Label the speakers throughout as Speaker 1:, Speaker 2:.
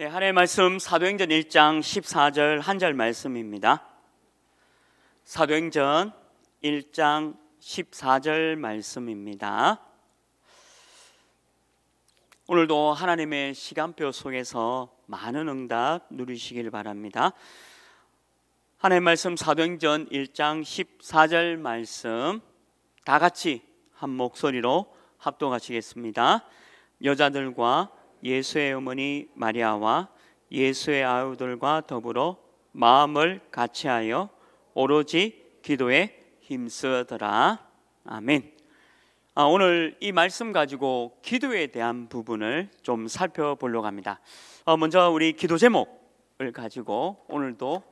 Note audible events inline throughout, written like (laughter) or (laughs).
Speaker 1: 네, 하나의 말씀 사도행전 1장 14절 한 절 말씀입니다. 사도행전 1장 14절 말씀입니다. 오늘도 하나님의 시간표 속에서 많은 응답 누리시길 바랍니다. 하나님의 말씀 사도행전 1장 14절 말씀 다 같이 한 목소리로 합동하시겠습니다. 여자들과 예수의 어머니 마리아와 예수의 아우들과 더불어 마음을 같이하여 오로지 기도에 힘쓰더라. 아멘. 아, 오늘 이 말씀 가지고 기도에 대한 부분을 좀 살펴보려고 합니다. 어, 먼저 우리 기도 제목을 가지고 오늘도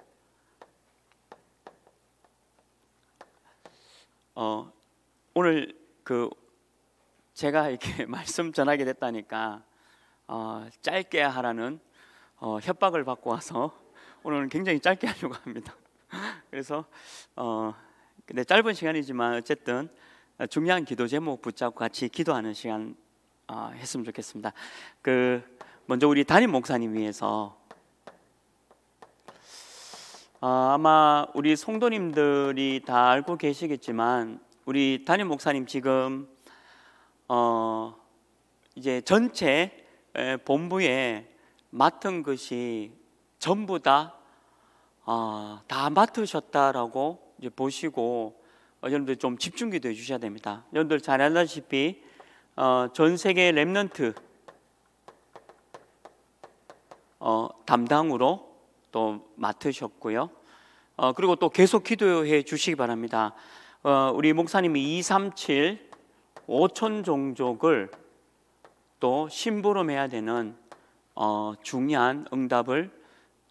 Speaker 1: 어, 오늘 그 제가 이렇게 (laughs) 말씀 전하게 됐다니까 어, 짧게 하라는 어, 협박을 받고 와서 (laughs) 오늘은 굉장히 짧게 하려고 합니다. (laughs) 그래서 어, 근데 짧은 시간이지만 어쨌든 중요한 기도 제목 붙잡고 같이 기도하는 시간 어, 했으면 좋겠습니다. 그 먼저 우리 담임 목사님 위해서 어, 아마 우리 성도님들이 다 알고 계시겠지만 우리 담임 목사님 지금 어, 이제 전체 본부에 맡은 것이 전부 다, 어, 다 맡으셨다라고 이제 보시고, 어, 여러분들 좀 집중기도 해주셔야 됩니다. 여러분들 잘 알다시피, 어, 전 세계 랩런트, 어, 담당으로 또 맡으셨고요. 어, 그리고 또 계속 기도해 주시기 바랍니다. 어, 우리 목사님이 237 5천 종족을 또 심부름해야 되는 어, 중요한 응답을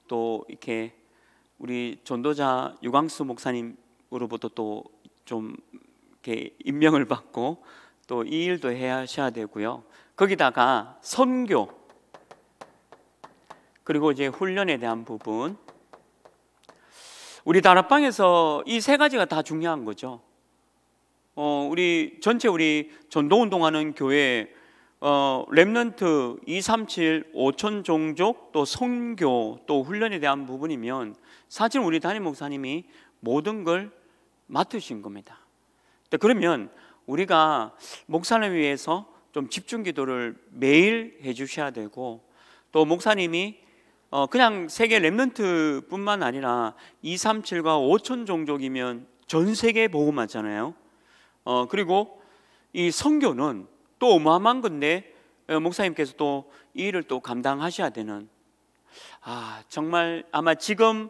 Speaker 1: 또 이렇게 우리 전도자 유광수 목사님으로부터 또 좀 이렇게 임명을 받고 또 이 일도 해야 하셔야 되고요. 거기다가 선교 그리고 이제 훈련에 대한 부분 우리 다락방에서 이 세 가지가 다 중요한 거죠. 어, 우리 전체 우리 전도 운동하는 교회 어, 랩넌트 237, 5천 종족, 또 성교, 또 훈련에 대한 부분이면 사실 우리 담임 목사님이 모든 걸 맡으신 겁니다. 그러면 우리가 목사를 위해서 좀 집중 기도를 매일 해 주셔야 되고 또 목사님이 어, 그냥 세계 랩넌트뿐만 아니라 237과 5천 종족이면 전 세계 보음하잖아요. 어, 그리고 이 성교는 또 어마어마한 건데 어, 목사님께서 또이 일을 또 감당하셔야 되는 아 정말 아마 지금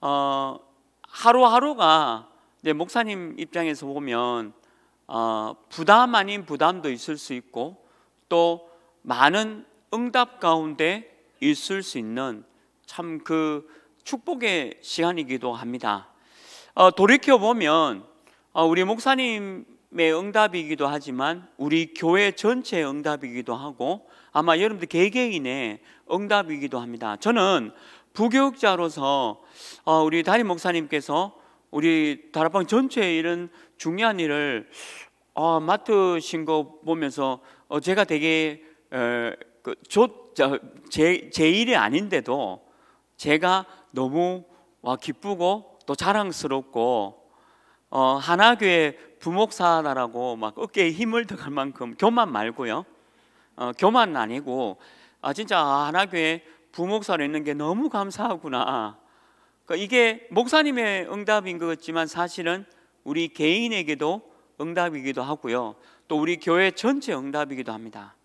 Speaker 1: 어, 하루하루가 목사님 입장에서 보면 어, 부담 아닌 부담도 있을 수 있고 또 많은 응답 가운데 있을 수 있는 참 그 축복의 시간이기도 합니다. 어, 돌이켜 보면 어, 우리 목사님 의 응답이기도 하지만 우리 교회 전체의 응답이기도 하고 아마 여러분들 개개인의 응답이기도 합니다. 저는 부교육자로서 어, 우리 다리 목사님께서 우리 다락방 전체의 이런 중요한 일을 어, 맡으신 거 보면서 어, 제가 되게 그 제, 제 일이 아닌데도 제가 너무 기쁘고 또 자랑스럽고 하나교회 부목사나라고 막 어깨에 힘을 들어갈 만큼 교만 말고요. 어, 교만 아니고 아 진짜 아, 하나교회 부목사로 있는 게 너무 감사하구나. 그러니까 이게 목사님의 응답인 것 같지만 사실은 우리 개인에게도 응답이기도 하고요. 또 우리 교회 전체 응답이기도 합니다.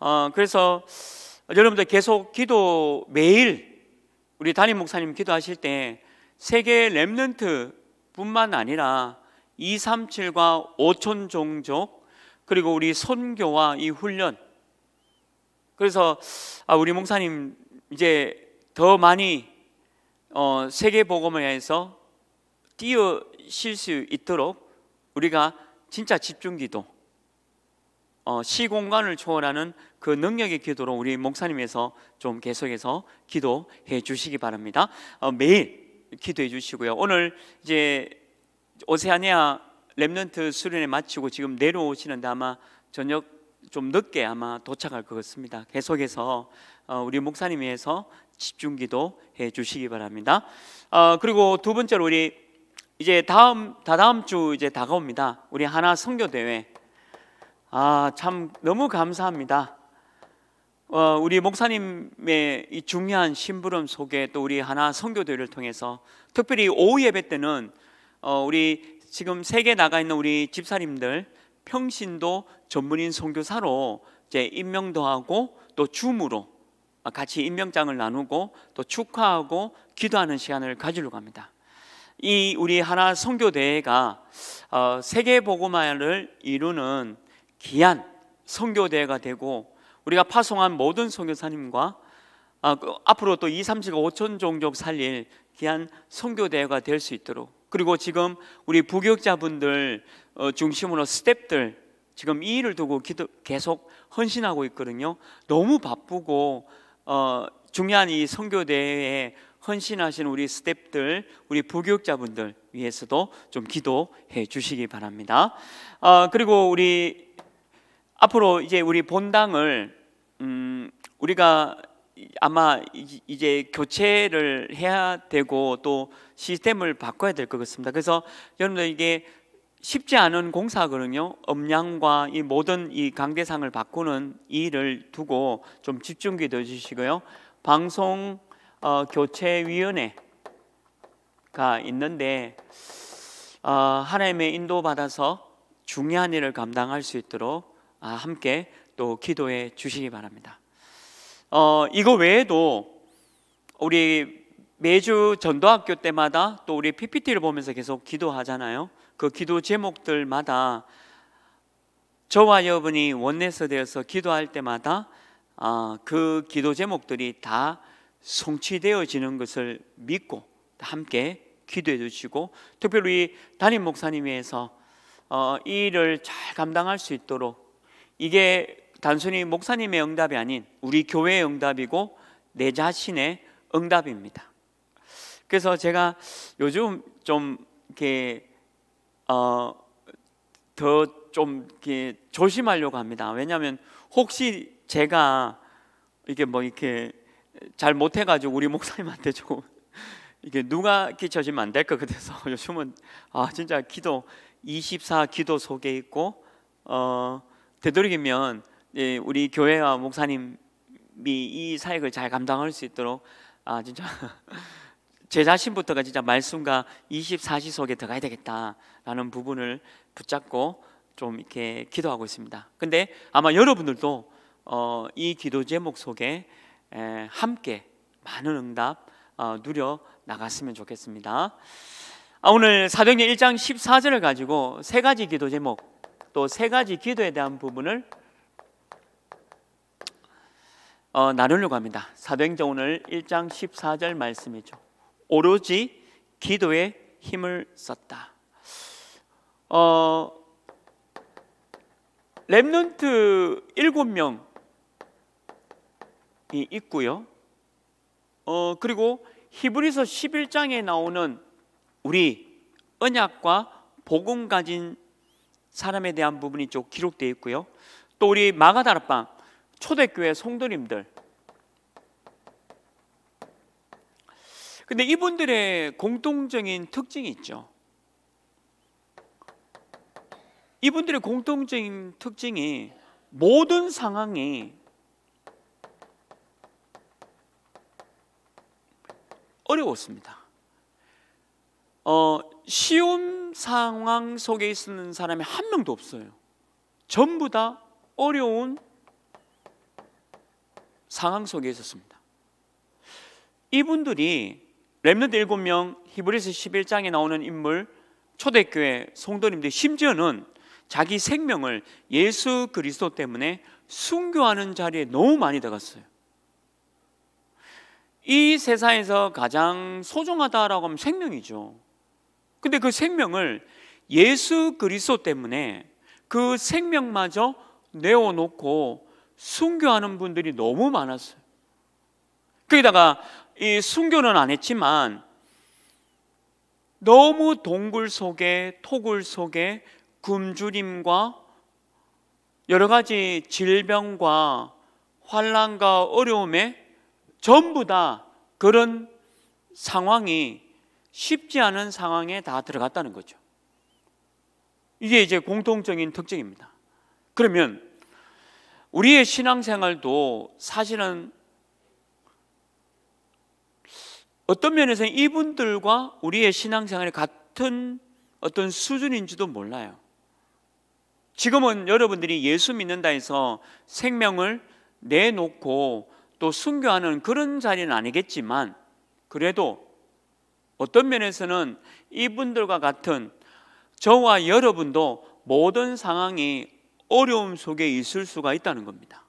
Speaker 1: 어, 그래서 여러분들 계속 기도 매일 우리 담임 목사님 기도하실 때 세계 랩런트뿐만 아니라 237과 5촌 종족 그리고 우리 선교와 이 훈련 그래서 아, 우리 목사님 이제 더 많이 어, 세계 복음을 위해서 뛰어실 수 있도록 우리가 진짜 집중기도 어, 시공간을 초월하는 그 능력의 기도로 우리 목사님에서 좀 계속해서 기도해 주시기 바랍니다. 어, 매일 기도해 주시고요. 오늘 이제 오세아니아 랩런트 수련회 마치고 지금 내려오시는데 아마 저녁 좀 늦게 아마 도착할 것 같습니다. 계속해서 어, 우리 목사님에서 집중기도 해 주시기 바랍니다. 어, 그리고 두 번째로 우리 이제 다음 다 다음 주 이제 다가옵니다. 우리 하나 성교 대회. 아 참 너무 감사합니다. 어, 우리 목사님의 이 중요한 심부름 속에 또 우리 하나 성교 대회를 통해서 특별히 오후 예배 때는 어, 우리 지금 세계 나가 있는 우리 집사님들 평신도 전문인 선교사로 이제 임명도 하고 또 줌으로 같이 임명장을 나누고 또 축하하고 기도하는 시간을 가지려고 합니다. 이 우리 하나 선교 대회가 어, 세계 보고마를 이루는 귀한 선교 대회가 되고 우리가 파송한 모든 선교사님과 어, 그 앞으로 또 2, 3, 4, 5천 종족 살릴 귀한 선교 대회가 될 수 있도록 그리고 지금 우리 부교육자분들 어, 중심으로 스탭들 지금 이 일을 두고 기도, 계속 헌신하고 있거든요. 너무 바쁘고 어, 중요한 이 선교대회에 헌신하신 우리 스탭들, 우리 부교육자분들 위해서도 좀 기도해 주시기 바랍니다. 어, 그리고 우리 앞으로 이제 우리 본당을 음, 우리가 아마 이제 교체를 해야 되고 또 시스템을 바꿔야 될 것 같습니다. 그래서 여러분들 이게 쉽지 않은 공사거든요. 음량과 이 모든 이 강대상을 바꾸는 일을 두고 좀 집중 기도 주시고요. 방송 어, 교체위원회가 있는데 어, 하나님의 인도받아서 중요한 일을 감당할 수 있도록 아, 함께 또 기도해 주시기 바랍니다. 어, 이거 외에도 우리 매주 전도학교 때마다 또 우리 PPT를 보면서 계속 기도하잖아요. 그 기도 제목들마다 저와 여러분이 원내서 되어서 기도할 때마다 아, 그 기도 제목들이 다 성취되어지는 것을 믿고 함께 기도해 주시고 특별히 담임 목사님에서 어, 이 일을 잘 감당할 수 있도록 이게 단순히 목사님의 응답이 아닌 우리 교회의 응답이고 내 자신의 응답입니다. 그래서 제가 요즘 좀 이렇게 어, 더좀 이렇게 조심하려고 합니다. 왜냐하면 혹시 제가 이게 뭐 이렇게 잘 못해가지고 우리 목사님한테 조금 (laughs) 이게 누가 끼쳐지면 안 될 것 같아서 (laughs) 요즘은 아 진짜 기도 24 기도 속에 있고 어 되도록이면 예, 우리 교회와 목사님이 이 사역을 잘 감당할 수 있도록 아 진짜 (laughs) 제 자신부터가 진짜 말씀과 24시 속에 들어가야 되겠다라는 부분을 붙잡고 좀 이렇게 기도하고 있습니다. 근데 아마 여러분들도 어, 이 기도 제목 속에 에, 함께 많은 응답 어, 누려 나갔으면 좋겠습니다. 아, 오늘 사도행전 1장 14절을 가지고 세 가지 기도 제목 또 세 가지 기도에 대한 부분을 어, 나누려고 합니다. 사도행전 오늘 1장 14절 말씀이죠. 오로지 기도에 힘을 썼다. 어, 랩넌트 7명이 있고요. 어, 그리고 히브리서 11장에 나오는 우리 언약과 복음 가진 사람에 대한 부분이 좀 기록되어 있고요. 또 우리 마가다라빵 초대교회 성도님들. 근데 이분들의 공통적인 특징이 있죠. 이분들의 공통적인 특징이 모든 상황이 어려웠습니다. 어, 쉬운 상황 속에 있는 사람이 한 명도 없어요. 전부 다 어려운 상황 속에 있었습니다. 이분들이 렘넌트 일곱 명 히브리서 11장에 나오는 인물 초대교회 성도님들 심지어는 자기 생명을 예수 그리스도 때문에 순교하는 자리에 너무 많이 들어갔어요. 이 세상에서 가장 소중하다라고 하면 생명이죠. 근데 그 생명을 예수 그리스도 때문에 그 생명마저 내어놓고 순교하는 분들이 너무 많았어요. 거기다가 이 순교는 안 했지만 너무 동굴 속에 토굴 속에 굶주림과 여러 가지 질병과 환란과 어려움에 전부 다 그런 상황이 쉽지 않은 상황에 다 들어갔다는 거죠. 이게 이제 공통적인 특징입니다. 그러면 우리의 신앙생활도 사실은 어떤 면에서 이분들과 우리의 신앙생활이 같은 어떤 수준인지도 몰라요. 지금은 여러분들이 예수 믿는다 해서 생명을 내놓고 또 순교하는 그런 자리는 아니겠지만 그래도 어떤 면에서는 이분들과 같은 저와 여러분도 모든 상황이 어려움 속에 있을 수가 있다는 겁니다.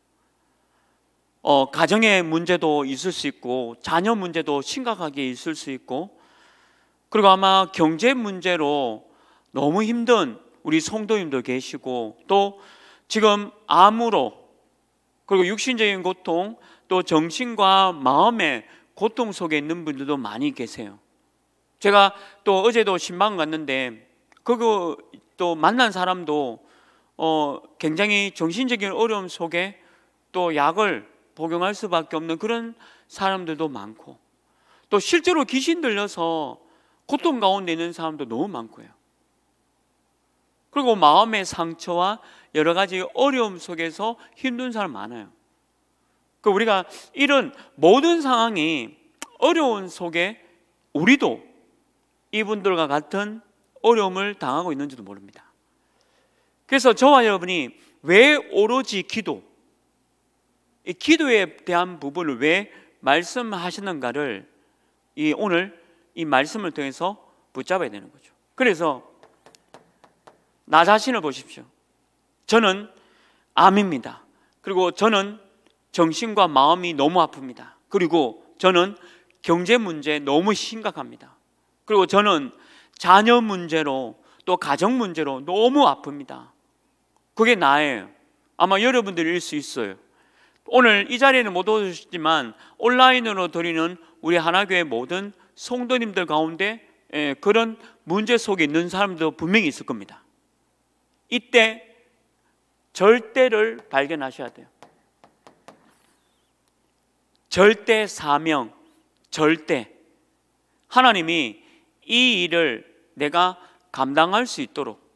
Speaker 1: 어, 가정의 문제도 있을 수 있고 자녀 문제도 심각하게 있을 수 있고 그리고 아마 경제 문제로 너무 힘든 우리 성도님도 계시고 또 지금 암으로 그리고 육신적인 고통 또 정신과 마음의 고통 속에 있는 분들도 많이 계세요. 제가 또 어제도 신방 갔는데 그거 또 만난 사람도 어, 굉장히 정신적인 어려움 속에 또 약을 복용할 수밖에 없는 그런 사람들도 많고 또 실제로 귀신 들려서 고통 가운데 있는 사람도 너무 많고요. 그리고 마음의 상처와 여러 가지 어려움 속에서 힘든 사람 많아요. 그 우리가 이런 모든 상황이 어려운 속에 우리도 이분들과 같은 어려움을 당하고 있는지도 모릅니다. 그래서 저와 여러분이 왜 오로지 기도, 이 기도에 대한 부분을 왜 말씀하시는가를 이 오늘 이 말씀을 통해서 붙잡아야 되는 거죠. 그래서 나 자신을 보십시오. 저는 암입니다. 그리고 저는 정신과 마음이 너무 아픕니다. 그리고 저는 경제 문제 너무 심각합니다. 그리고 저는 자녀 문제로 또 가정 문제로 너무 아픕니다. 그게 나예요. 아마 여러분들일 수 있어요. 오늘 이 자리에는 못 오셨지만 온라인으로 드리는 우리 하나교회 모든 성도님들 가운데 예, 그런 문제 속에 있는 사람도 분명히 있을 겁니다. 이때 절대를 발견하셔야 돼요. 절대 사명, 절대. 하나님이 이 일을 내가 감당할 수 있도록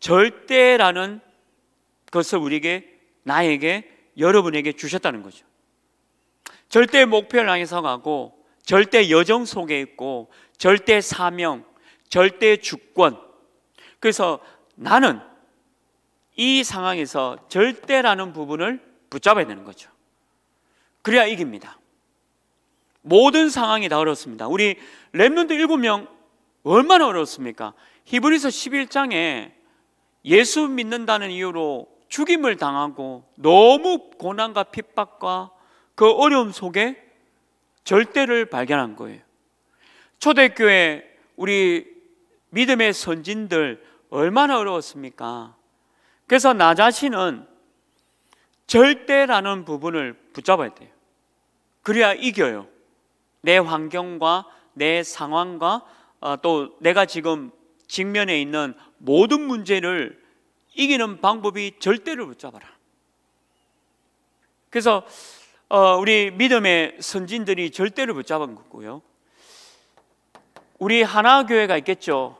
Speaker 1: 절대라는 것을 우리에게 나에게 여러분에게 주셨다는 거죠. 절대 목표를 향해서 가고 절대 여정 속에 있고 절대 사명, 절대 주권. 그래서 나는 이 상황에서 절대라는 부분을 붙잡아야 되는 거죠. 그래야 이깁니다. 모든 상황이 다 어렵습니다. 우리 랩런드 7명 얼마나 어렵습니까? 히브리서 11장에 예수 믿는다는 이유로 죽임을 당하고 너무 고난과 핍박과 그 어려움 속에 절대를 발견한 거예요. 초대교회 우리 믿음의 선진들 얼마나 어려웠습니까? 그래서 나 자신은 절대라는 부분을 붙잡아야 돼요. 그래야 이겨요. 내 환경과 내 상황과 어, 또 내가 지금 직면에 있는 모든 문제를 이기는 방법이 절대를 붙잡아라. 그래서 어, 우리 믿음의 선진들이 절대를 붙잡은 거고요. 우리 하나 교회가 있겠죠.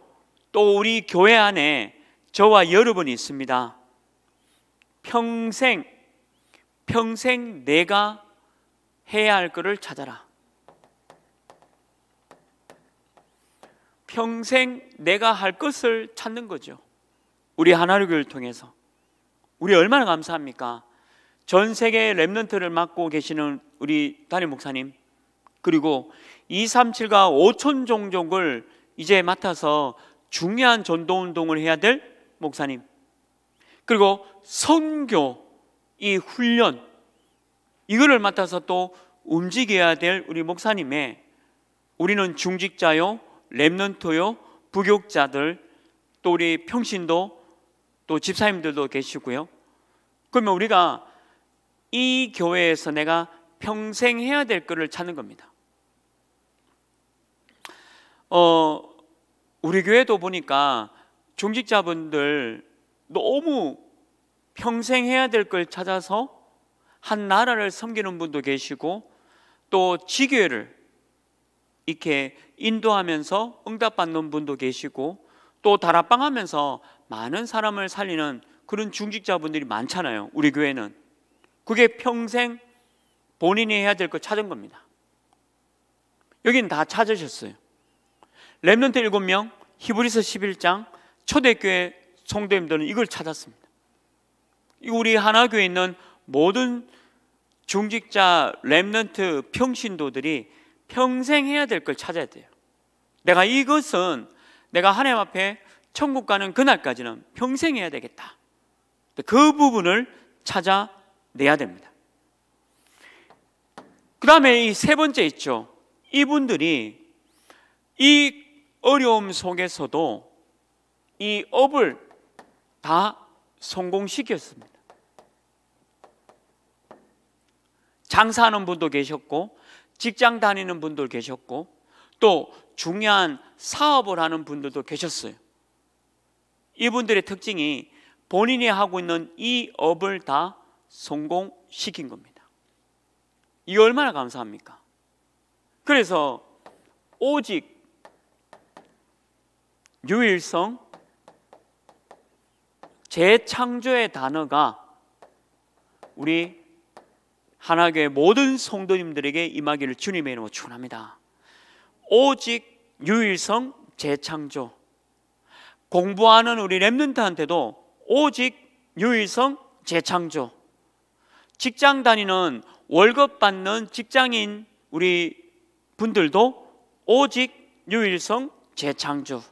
Speaker 1: 또 우리 교회 안에 저와 여러분이 있습니다. 평생 평생 내가 해야 할 것을 찾아라. 평생 내가 할 것을 찾는 거죠. 우리 하나님을 통해서 우리 얼마나 감사합니까? 전 세계 랩런트를 맡고 계시는 우리 담임 목사님 그리고 237과 5천 종족을 이제 맡아서 중요한 전도 운동을 해야 될 목사님 그리고 선교 이 훈련 이거를 맡아서 또 움직여야 될 우리 목사님의 우리는 중직자요 렘넌토요 부교육자들 또 우리 평신도 또 집사님들도 계시고요. 그러면 우리가 이 교회에서 내가 평생 해야 될 것을 찾는 겁니다. 어, 우리 교회도 보니까 중직자분들 너무 평생 해야 될 걸 찾아서 한 나라를 섬기는 분도 계시고 또 지교회를 이렇게 인도하면서 응답받는 분도 계시고 또 다락방 하면서 많은 사람을 살리는 그런 중직자분들이 많잖아요. 우리 교회는. 그게 평생 본인이 해야 될 걸 찾은 겁니다. 여긴 다 찾으셨어요. 렘넌트 7명, 히브리서 11장, 초대교회 성도님들은 이걸 찾았습니다. 우리 하나교에 있는 모든 중직자 렘넌트 평신도들이 평생 해야 될 걸 찾아야 돼요. 내가 이것은 내가 하나님 앞에 천국 가는 그날까지는 평생 해야 되겠다. 그 부분을 찾아내야 됩니다. 그 다음에 이 세 번째 있죠. 이분들이 이 어려움 속에서도 이 업을 다 성공시켰습니다. 장사하는 분도 계셨고, 직장 다니는 분들 계셨고 또 중요한 사업을 하는 분들도 계셨어요. 이분들의 특징이 본인이 하고 있는 이 업을 다 성공시킨 겁니다. 이 얼마나 감사합니까? 그래서 오직 유일성 재창조의 단어가 우리 하나교회 모든 성도님들에게 임하기를 주님의 이름으로 축원합니다. 오직 유일성 재창조 공부하는 우리 랩런트한테도 오직 유일성 재창조 직장 다니는 월급 받는 직장인 우리 분들도 오직 유일성 재창조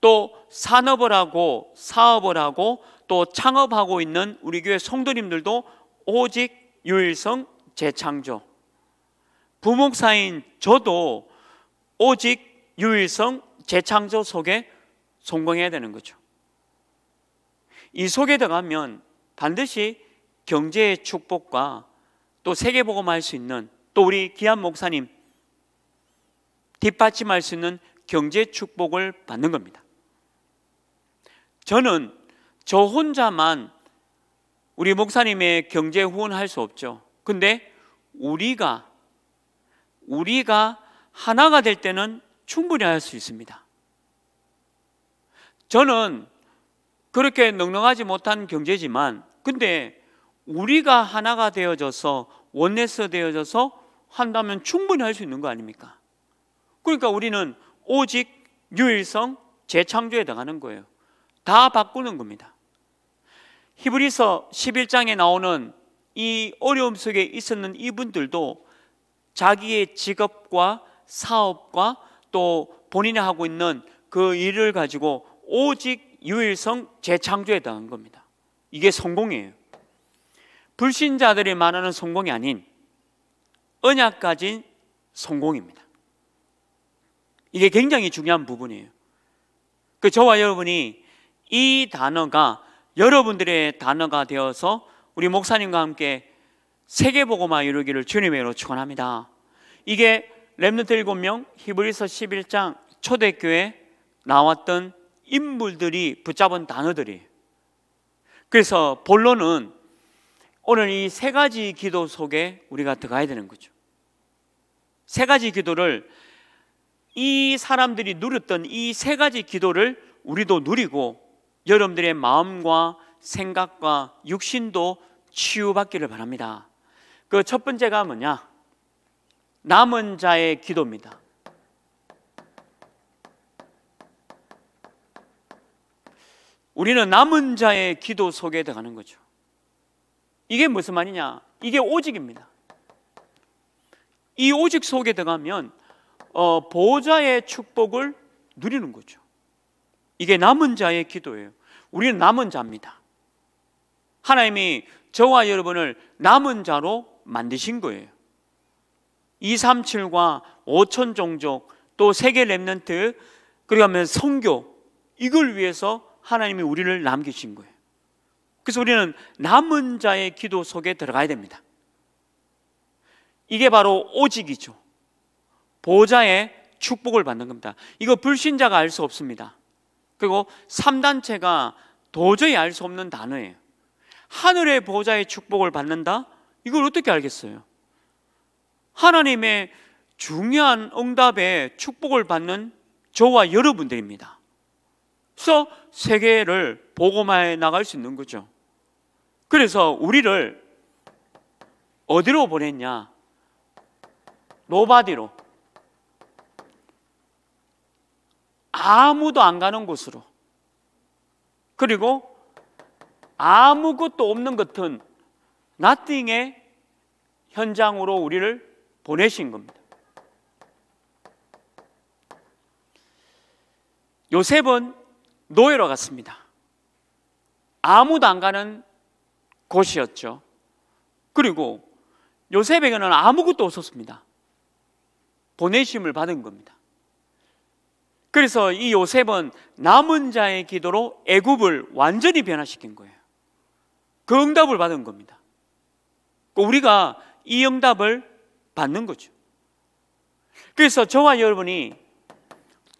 Speaker 1: 또 산업을 하고 사업을 하고 또 창업하고 있는 우리 교회 성도님들도 오직 유일성, 재창조. 부목사인 저도 오직 유일성, 재창조 속에 성공해야 되는 거죠. 이 속에 들어가면 반드시 경제의 축복과 또세계보고만할수 있는 또 우리 기한 목사님 뒷받침할 수 있는 경제 축복을 받는 겁니다. 저는 저 혼자만 우리 목사님의 경제 후원할 수 없죠. 근데 우리가 우리가 하나가 될 때는 충분히 할 수 있습니다. 저는 그렇게 능력하지 못한 경제지만 근데 우리가 하나가 되어져서 원내서 되어져서 한다면 충분히 할 수 있는 거 아닙니까? 그러니까 우리는 오직 유일성 재창조에 나가는 거예요. 다 바꾸는 겁니다. 히브리서 11장에 나오는 이 어려움 속에 있었는 이분들도 자기의 직업과 사업과 또 본인이 하고 있는 그 일을 가지고 오직 유일성 재창조에 대한 겁니다. 이게 성공이에요. 불신자들이 말하는 성공이 아닌 언약 가진 성공입니다. 이게 굉장히 중요한 부분이에요. 그 저와 여러분이 이 단어가 여러분들의 단어가 되어서 우리 목사님과 함께 세계보고만 이루기를 주님으로 축원합니다. 이게 렘넌트 7명 히브리서 11장 초대교회 나왔던 인물들이 붙잡은 단어들이 그래서 본론은 오늘 이 세 가지 기도 속에 우리가 들어가야 되는 거죠. 세 가지 기도를 이 사람들이 누렸던 이 세 가지 기도를 우리도 누리고 여러분들의 마음과 생각과 육신도 치유받기를 바랍니다. 그 첫 번째가 뭐냐? 남은 자의 기도입니다. 우리는 남은 자의 기도 속에 들어가는 거죠. 이게 무슨 말이냐? 이게 오직입니다. 이 오직 속에 들어가면 어, 보호자의 축복을 누리는 거죠. 이게 남은 자의 기도예요. 우리는 남은 자입니다. 하나님이 저와 여러분을 남은 자로 만드신 거예요. 237과 5천 종족 또 세계 랩넌트 그리고 성교 이걸 위해서 하나님이 우리를 남기신 거예요. 그래서 우리는 남은 자의 기도 속에 들어가야 됩니다. 이게 바로 오직이죠. 보좌의 축복을 받는 겁니다. 이거 불신자가 알 수 없습니다. 그리고 3단체가 도저히 알 수 없는 단어예요. 하늘의 보좌의 축복을 받는다? 이걸 어떻게 알겠어요? 하나님의 중요한 응답의 축복을 받는 저와 여러분들입니다. 그래서 세계를 보고마 나갈 수 있는 거죠. 그래서 우리를 어디로 보냈냐? 노바디로 아무도 안 가는 곳으로 그리고 아무것도 없는 같은 나띵의 현장으로 우리를 보내신 겁니다. 요셉은 노예로 갔습니다. 아무도 안 가는 곳이었죠. 그리고 요셉에게는 아무것도 없었습니다. 보내심을 받은 겁니다. 그래서 이 요셉은 남은 자의 기도로 애굽을 완전히 변화시킨 거예요. 그 응답을 받은 겁니다. 그 우리가 이 응답을 받는 거죠. 그래서 저와 여러분이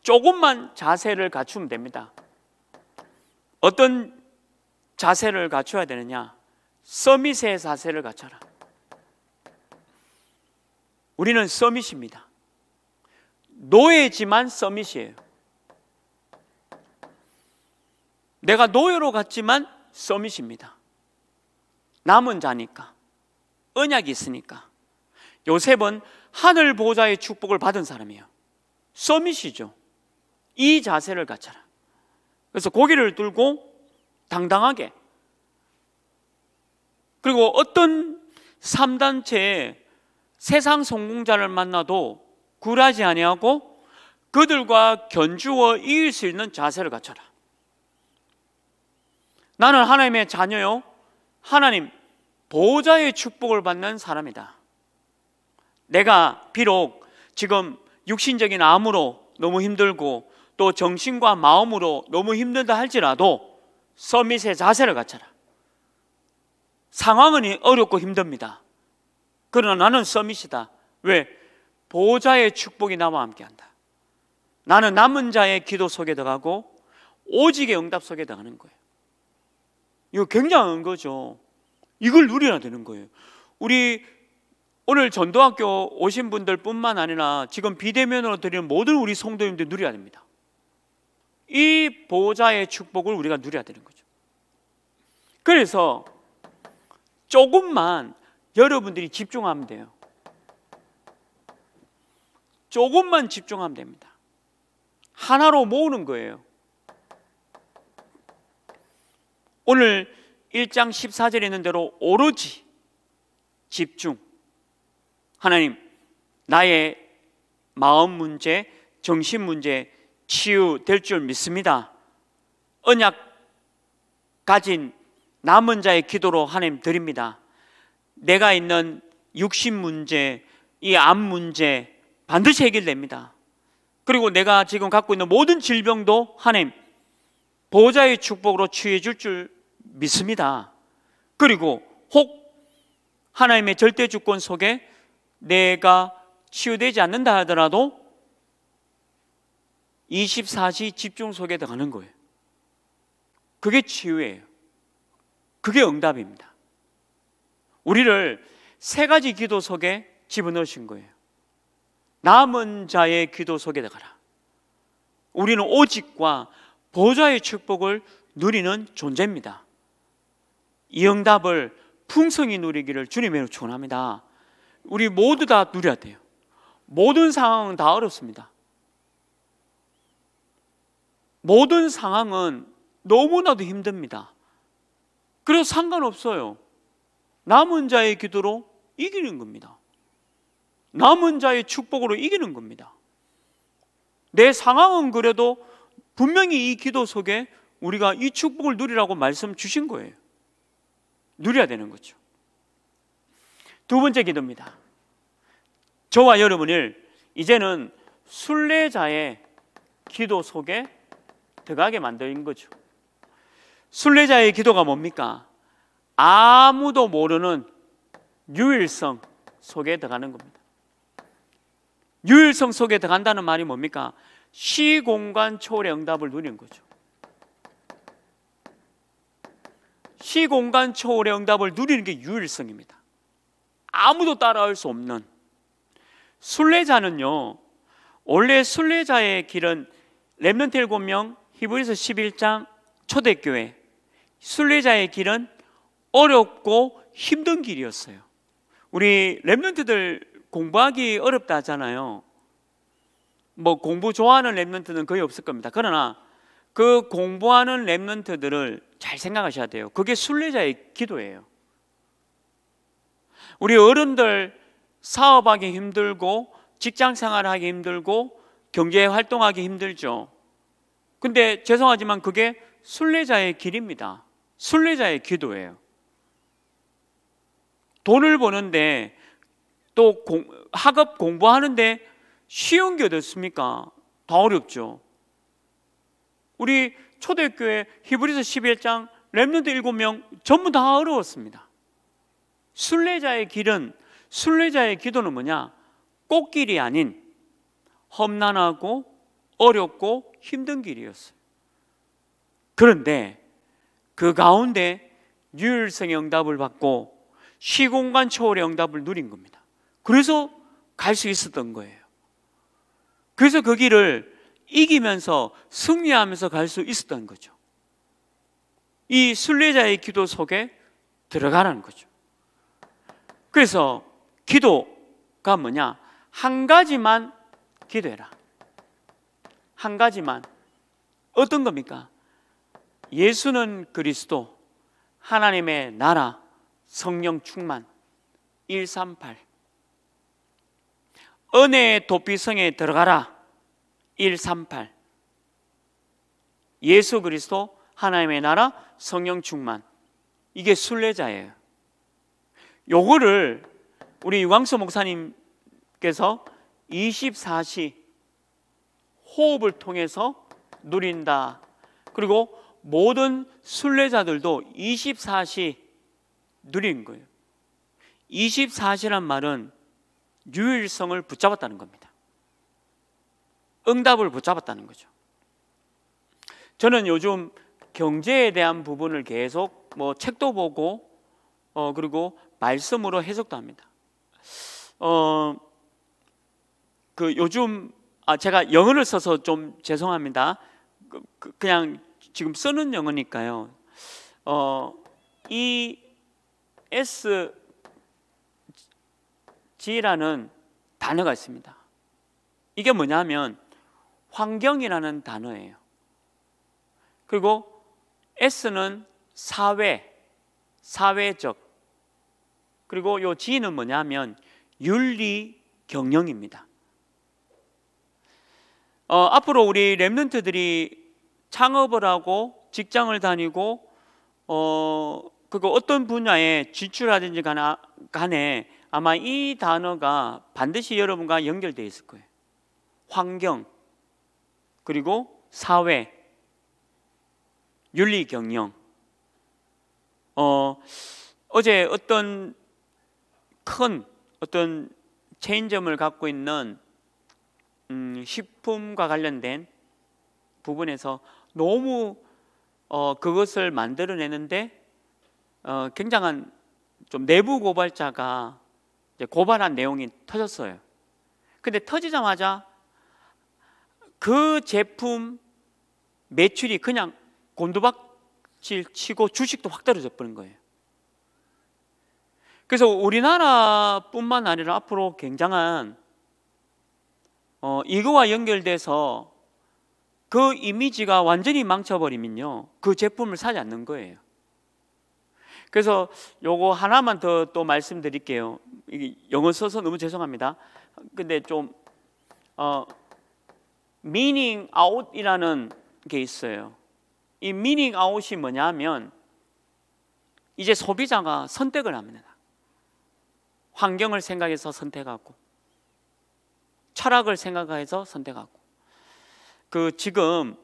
Speaker 1: 조금만 자세를 갖추면 됩니다. 어떤 자세를 갖춰야 되느냐? 서밋의 자세를 갖춰라. 우리는 서밋입니다. 노예지만 서밋이에요. 내가 노예로 갔지만 서밋입니다. 남은 자니까. 언약이 있으니까. 요셉은 하늘 보좌의 축복을 받은 사람이에요. 서밋이죠. 이 자세를 갖춰라. 그래서 고개를 들고 당당하게 그리고 어떤 3단체의 세상 성공자를 만나도 굴하지 아니하고 그들과 견주어 이길 수 있는 자세를 갖춰라. 나는 하나님의 자녀요. 하나님 보호자의 축복을 받는 사람이다. 내가 비록 지금 육신적인 암으로 너무 힘들고 또 정신과 마음으로 너무 힘들다 할지라도 서밋의 자세를 갖춰라. 상황은 어렵고 힘듭니다. 그러나 나는 서밋이다. 왜? 보호자의 축복이 나와 함께한다. 나는 남은 자의 기도 속에 들어가고 오직의 응답 속에 들어가는 거예요. 이거 굉장한 거죠. 이걸 누려야 되는 거예요. 우리 오늘 전도학교 오신 분들 뿐만 아니라 지금 비대면으로 드리는 모든 우리 성도님들 누려야 됩니다. 이 보호자의 축복을 우리가 누려야 되는 거죠. 그래서 조금만 여러분들이 집중하면 돼요. 조금만 집중하면 됩니다. 하나로 모으는 거예요. 오늘 1장 14절에 있는 대로 오로지 집중. 하나님, 나의 마음 문제, 정신 문제 치유될 줄 믿습니다. 언약 가진 남은 자의 기도로 하나님 드립니다. 내가 있는 육신 문제, 이 암 문제 반드시 해결됩니다. 그리고 내가 지금 갖고 있는 모든 질병도 하나님 보호자의 축복으로 치유해 줄줄 믿습니다. 그리고 혹 하나님의 절대 주권 속에 내가 치유되지 않는다 하더라도 24시 집중 속에 들어가는 거예요. 그게 치유예요. 그게 응답입니다. 우리를 세 가지 기도 속에 집어넣으신 거예요. 남은 자의 기도 속에 들어가라. 우리는 오직과 보좌의 축복을 누리는 존재입니다. 이 응답을 풍성히 누리기를 주님으로 축원합니다. 우리 모두 다 누려야 돼요. 모든 상황은 다 어렵습니다. 모든 상황은 너무나도 힘듭니다. 그래서 상관없어요. 남은 자의 기도로 이기는 겁니다. 남은 자의 축복으로 이기는 겁니다. 내 상황은 그래도 분명히 이 기도 속에 우리가 이 축복을 누리라고 말씀 주신 거예요. 누려야 되는 거죠. 두 번째 기도입니다. 저와 여러분을 이제는 순례자의 기도 속에 들어가게 만든 거죠. 순례자의 기도가 뭡니까? 아무도 모르는 유일성 속에 들어가는 겁니다. 유일성 속에 들어간다는 말이 뭡니까? 시공간 초월의 응답을 누린 거죠. 시공간 초월의 응답을 누리는 게 유일성입니다. 아무도 따라할 수 없는 순례자는요. 원래 순례자의 길은 렘넌트 일곱 명 히브리서 11장 초대교회 순례자의 길은 어렵고 힘든 길이었어요. 우리 렘넌트들 공부하기 어렵다 잖아요뭐 공부 좋아하는 렘넌트는 거의 없을 겁니다. 그러나 그 공부하는 랩런트들을 잘 생각하셔야 돼요. 그게 순례자의 기도예요. 우리 어른들 사업하기 힘들고 직장 생활하기 힘들고 경제 활동하기 힘들죠. 근데 죄송하지만 그게 순례자의 길입니다. 순례자의 기도예요. 돈을 버는데 또 공, 학업 공부하는데 쉬운 게 어떻습니까? 더 어렵죠. 우리 초대교회 히브리서 11장 렘넌트 7명 전부 다 어려웠습니다. 순례자의 길은 순례자의 기도는 뭐냐? 꽃길이 아닌 험난하고 어렵고 힘든 길이었어요. 그런데 그 가운데 유일성의 응답을 받고 시공간 초월의 응답을 누린 겁니다. 그래서 갈 수 있었던 거예요. 그래서 그 길을 이기면서 승리하면서 갈 수 있었던 거죠. 이 순례자의 기도 속에 들어가라는 거죠. 그래서 기도가 뭐냐? 한 가지만 기도해라. 한 가지만. 어떤 겁니까? 예수는 그리스도, 하나님의 나라, 성령 충만, 138. 은혜의 도피성에 들어가라. 138 예수 그리스도 하나님의 나라 성령 충만 이게 순례자예요. 요거를 우리 유광수 목사님께서 24시 호흡을 통해서 누린다. 그리고 모든 순례자들도 24시 누린 거예요. 24시란 말은 유일성을 붙잡았다는 겁니다. 응답을 붙잡았다는 거죠. 저는 요즘 경제에 대한 부분을 계속 뭐 책도 보고 어 그리고 말씀으로 해석도 합니다. 어그 요즘 아 제가 영어를 써서 좀 죄송합니다. 그, 그 그냥 지금 쓰는 영어니까요. 어이 S G라는 단어가 있습니다. 이게 뭐냐면 환경이라는 단어예요. 그리고 S는 사회, 사회적. 그리고 요 G는 뭐냐면 윤리 경영입니다. 어, 앞으로 우리 랩런트들이 창업을 하고 직장을 다니고 어, 그리고 어떤 분야에 지출하든지 간에 아마 이 단어가 반드시 여러분과 연결되어 있을 거예요. 환경, 그리고 사회, 윤리 경영. 어, 어제 어떤 큰 어떤 체인점을 갖고 있는 음, 식품과 관련된 부분에서 너무 어, 그것을 만들어내는데 어, 굉장한 좀 내부 고발자가 고발한 내용이 터졌어요. 근데 터지자마자 그 제품 매출이 그냥 곤두박질 치고 주식도 확 떨어져 버린 거예요. 그래서 우리나라뿐만 아니라 앞으로 굉장한 어, 이거와 연결돼서 그 이미지가 완전히 망쳐버리면요. 그 제품을 사지 않는 거예요. 그래서 요거 하나만 더 또 말씀드릴게요. 영어 써서 너무 죄송합니다. 근데 좀, 어, 미 e 아웃이라는게 있어요. 이 m e a n 이 뭐냐면 이제 소비자가 선택을 합니다. 환경을 생각해서 선택하고 철학을 생각해서 선택하고 그 지금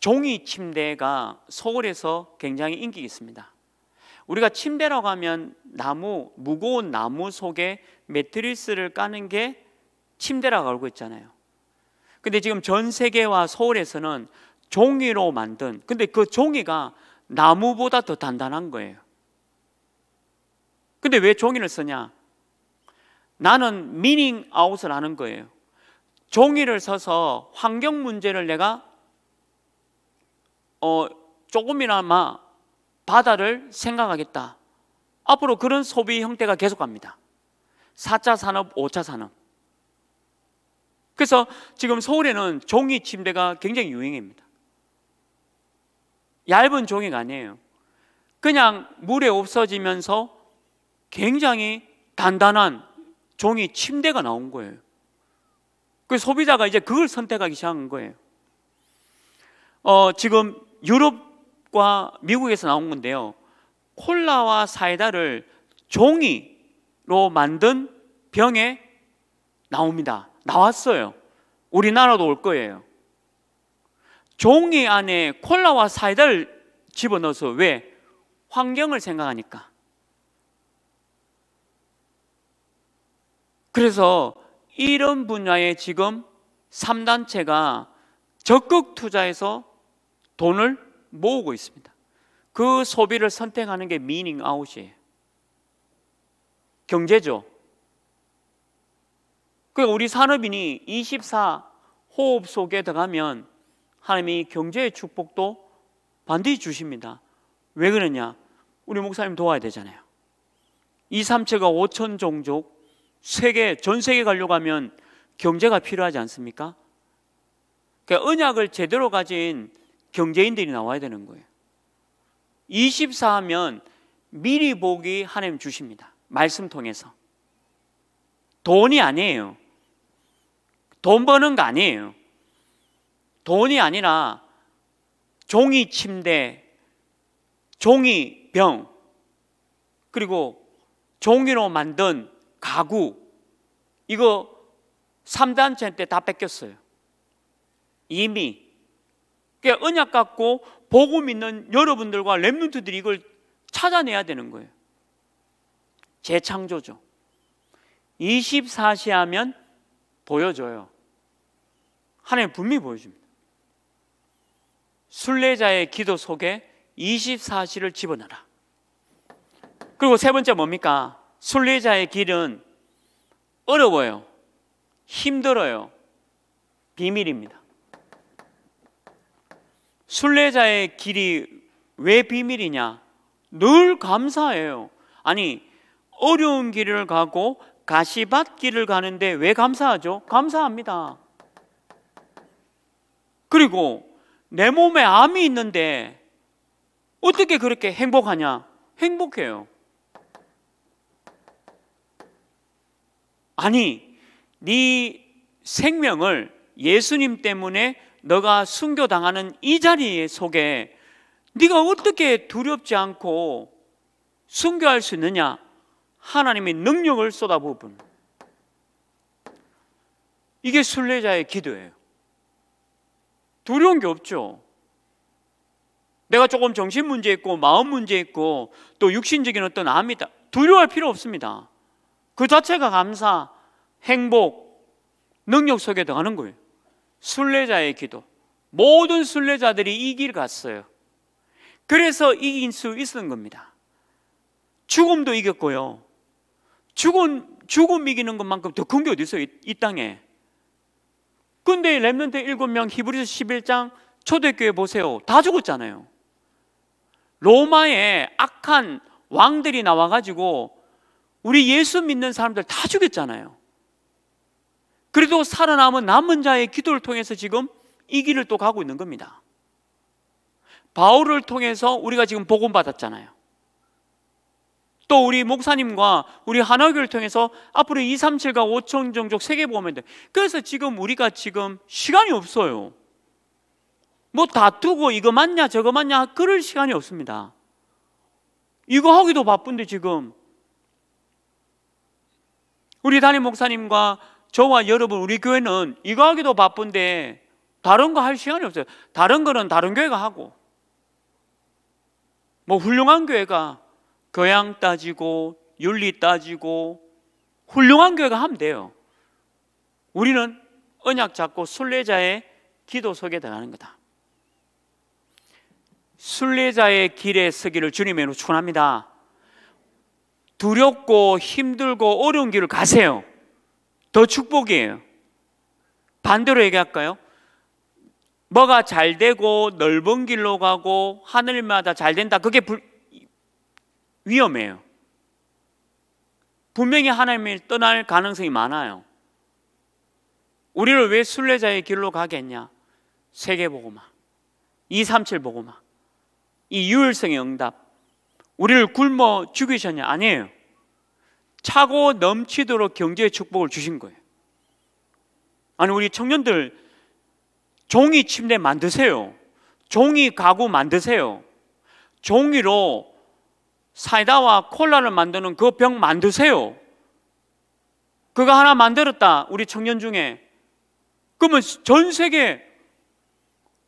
Speaker 1: 종이 침대가 서울에서 굉장히 인기 있습니다. 우리가 침대라고 하면 나무 무거운 나무 속에 매트리스를 까는 게 침대라고 알고 있잖아요. 근데 지금 전 세계와 서울에서는 종이로 만든 근데 그 종이가 나무보다 더 단단한 거예요. 근데 왜 종이를 쓰냐? 나는 미닝 아웃을 하는 거예요. 종이를 써서 환경 문제를 내가 어 조금이나마 바다를 생각하겠다. 앞으로 그런 소비 형태가 계속 갑니다. 4차 산업, 5차 산업. 그래서 지금 서울에는 종이 침대가 굉장히 유행입니다. 얇은 종이가 아니에요. 그냥 물에 없어지면서 굉장히 단단한 종이 침대가 나온 거예요. 그 소비자가 이제 그걸 선택하기 시작한 거예요. 어, 지금 유럽과 미국에서 나온 건데요. 콜라와 사이다를 종이로 만든 병에 나옵니다. 나왔어요. 우리나라도 올 거예요. 종이 안에 콜라와 사이다를 집어넣어서 왜? 환경을 생각하니까. 그래서 이런 분야에 지금 3단체가 적극 투자해서 돈을 모으고 있습니다. 그 소비를 선택하는 게 미닝 아웃이에요. 경제죠. 그러니까 우리 산업인이 24 호흡 속에 들어가면 하나님이 경제의 축복도 반드시 주십니다. 왜 그러냐? 우리 목사님 도와야 되잖아요. 이 삼체가 5천 종족 세계 전 세계 가려고 하면 경제가 필요하지 않습니까? 그러니까 언약을 제대로 가진 경제인들이 나와야 되는 거예요. 24하면 미리 복이 하나님 주십니다. 말씀 통해서. 돈이 아니에요. 돈 버는 거 아니에요. 돈이 아니라 종이 침대, 종이 병, 그리고 종이로 만든 가구. 이거 3단체 때다 뺏겼어요. 이미. 그러니까 언약 갖고 복음 있는 여러분들과 랩눈트들이 이걸 찾아내야 되는 거예요. 재창조죠. 24시 하면 보여줘요. 하나님 분명히 보여줍니다. 순례자의 기도 속에 24시를 집어넣어라. 그리고 세 번째 뭡니까? 순례자의 길은 어려워요. 힘들어요. 비밀입니다. 순례자의 길이 왜 비밀이냐? 늘 감사해요. 아니, 어려운 길을 가고 가시밭 길을 가는데 왜 감사하죠? 감사합니다. 그리고 내 몸에 암이 있는데 어떻게 그렇게 행복하냐? 행복해요. 아니, 네 생명을 예수님 때문에 너가 순교당하는 이 자리 속에 네가 어떻게 두렵지 않고 순교할 수 있느냐? 하나님의 능력을 쏟아부은 이게 순례자의 기도예요. 두려운 게 없죠. 내가 조금 정신 문제 있고 마음 문제 있고 또 육신적인 어떤 암이다. 두려워할 필요 없습니다. 그 자체가 감사, 행복, 능력 속에 들어가는 거예요. 순례자의 기도. 모든 순례자들이 이 길 갔어요. 그래서 이길수 있었던 겁니다. 죽음도 이겼고요. 죽음, 죽음 이기는 것만큼 더 큰 게 어디 있어요? 이, 이 땅에. 근데 의 렘넌트 일곱 명 히브리서 11장 초대교회 보세요. 다 죽었잖아요. 로마의 악한 왕들이 나와 가지고 우리 예수 믿는 사람들 다 죽였잖아요. 그래도 살아남은 남은 자의 기도를 통해서 지금 이 길을 또 가고 있는 겁니다. 바울을 통해서 우리가 지금 복음 받았잖아요. 또 우리 목사님과 우리 한화교를 통해서 앞으로 2, 3, 7과 5천 종족 세계보험인데 그래서 지금 우리가 지금 시간이 없어요. 뭐 다투고 이거 맞냐 저거 맞냐 그럴 시간이 없습니다. 이거 하기도 바쁜데 지금 우리 담임 목사님과 저와 여러분 우리 교회는 이거 하기도 바쁜데 다른 거 할 시간이 없어요. 다른 거는 다른 교회가 하고 뭐 훌륭한 교회가 교양 따지고 윤리 따지고 훌륭한 교회가 하면 돼요. 우리는 언약 잡고 순례자의 기도 속에 들어가는 거다. 순례자의 길에 서기를 주님으로 축원합니다. 두렵고 힘들고 어려운 길을 가세요. 더 축복이에요. 반대로 얘기할까요? 뭐가 잘 되고 넓은 길로 가고 하늘마다 잘 된다. 그게 불, 위험해요. 분명히 하나님을 떠날 가능성이 많아요. 우리를 왜 순례자의 길로 가게 냐 세계보고마, 237 보고마, 이 유일성의 응답, 우리를 굶어 죽이셨냐? 아니에요. 차고 넘치도록 경제의 축복을 주신 거예요. 아니, 우리 청년들 종이 침대 만드세요. 종이 가구 만드세요. 종이로 사이다와 콜라를 만드는 그 병 만드세요. 그거 하나 만들었다. 우리 청년 중에. 그러면 전 세계